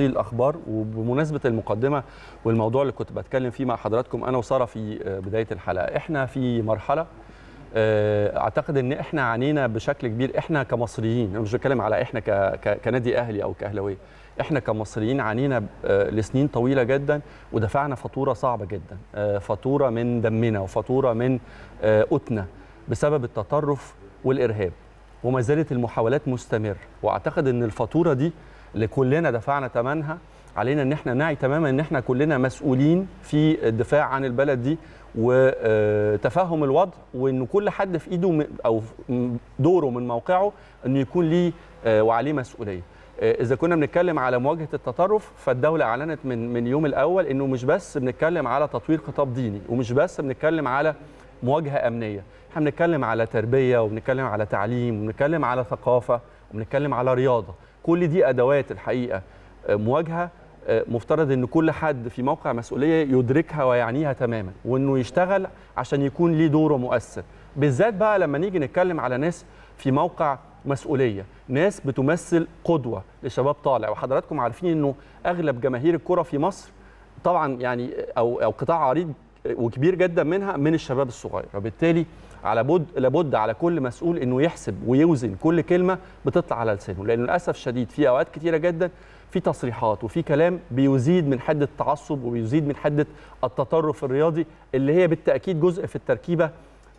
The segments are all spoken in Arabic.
تسطيل الاخبار وبمناسبه المقدمه والموضوع اللي كنت بتكلم فيه مع حضراتكم انا وساره في آه، بدايه الحلقه احنا في مرحله آه، اعتقد ان احنا عانينا بشكل كبير احنا كمصريين انا مش بتكلم على احنا كنادي اهلي او كاهلاويه احنا كمصريين عانينا آه، لسنين طويله جدا ودفعنا فاتوره صعبه جدا فاتوره من دمنا وفاتوره من قوتنا بسبب التطرف والارهاب وما زالت المحاولات مستمره واعتقد ان الفاتوره دي اللي كلنا دفعنا ثمنها علينا ان احنا نعي تماما ان احنا كلنا مسؤولين في الدفاع عن البلد دي وتفهم الوضع وان كل حد في ايده او دوره من موقعه انه يكون ليه آه، وعليه مسؤوليه آه، اذا كنا بنتكلم على مواجهه التطرف فالدوله اعلنت من من يوم الاول انه مش بس بنتكلم على تطوير خطاب ديني ومش بس بنتكلم على مواجهه امنيه احنا بنتكلم على تربيه وبنتكلم على تعليم وبنتكلم على ثقافه وبنتكلم على رياضه كل دي ادوات الحقيقه آه، مواجهه آه، مفترض ان كل حد في موقع مسؤوليه يدركها ويعنيها تماما وانه يشتغل عشان يكون ليه دوره مؤثر بالذات بقى لما نيجي نتكلم على ناس في موقع مسؤوليه ناس بتمثل قدوه لشباب طالع وحضراتكم عارفين انه اغلب جماهير الكره في مصر طبعا يعني او او قطاع عريض وكبير جدا منها من الشباب الصغير وبالتالي على بد لابد على كل مسؤول انه يحسب ويوزن كل كلمه بتطلع على لسانه لانه للاسف شديد في اوقات كتيره جدا في تصريحات وفي كلام بيزيد من حده التعصب وبيزيد من حده التطرف الرياضي اللي هي بالتاكيد جزء في التركيبه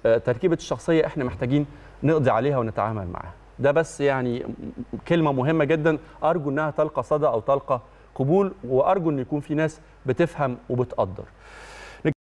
آه، تركيبه الشخصيه احنا محتاجين نقضي عليها ونتعامل معاها ده بس يعني كلمه مهمه جدا ارجو انها تلقى صدى او تلقى قبول وارجو ان يكون في ناس بتفهم وبتقدر